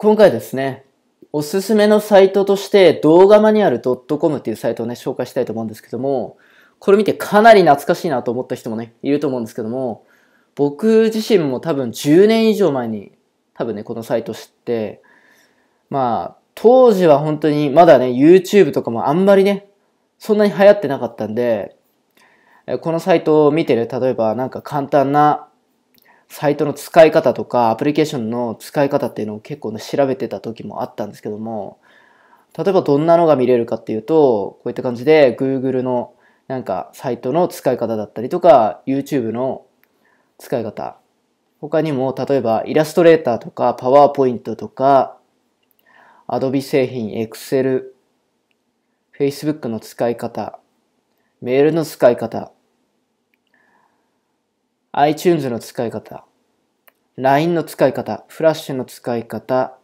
今回ですね、おすすめのサイトとして動画マニュアル .com っていうサイトをね、紹介したいと思うんですけども、これ見てかなり懐かしいなと思った人もね、いると思うんですけども、僕自身も多分10年以上前に多分ね、このサイト知って、まあ、当時は本当にまだね、YouTube とかもあんまりね、そんなに流行ってなかったんで、このサイトを見てる、例えばなんか簡単なサイトの使い方とか、アプリケーションの使い方っていうのを結構ね、調べてた時もあったんですけども、例えばどんなのが見れるかっていうと、こういった感じで Google のなんかサイトの使い方だったりとか、YouTube の使い方。他にも、例えばイラストレーターとか、パワーポイントとか、Adobe 製品、Excel、Facebook の使い方、メールの使い方、iTunes の使い方、LINE の使い方、フラッシュの使い方、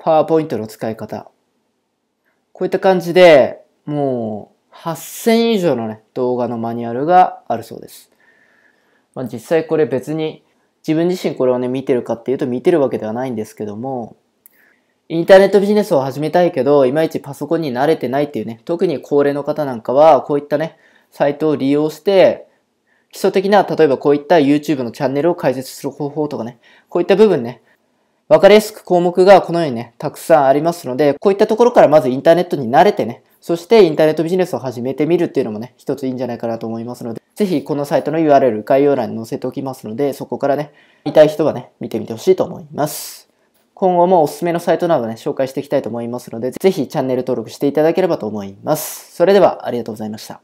PowerPoint の使い方。こういった感じで、もう8000以上のね、動画のマニュアルがあるそうです。まあ、実際これ別に自分自身これをね、見てるかっていうと見てるわけではないんですけども、インターネットビジネスを始めたいけど、いまいちパソコンに慣れてないっていうね、特に高齢の方なんかは、こういったね、サイトを利用して、基礎的な、例えばこういった YouTube のチャンネルを開設する方法とかね、こういった部分ね、わかりやすく項目がこのようにね、たくさんありますので、こういったところからまずインターネットに慣れてね、そしてインターネットビジネスを始めてみるっていうのもね、一ついいんじゃないかなと思いますので、ぜひこのサイトの URL 概要欄に載せておきますので、そこからね、見たい人はね、見てみてほしいと思います。今後もおすすめのサイトなどね、紹介していきたいと思いますので、ぜひチャンネル登録していただければと思います。それではありがとうございました。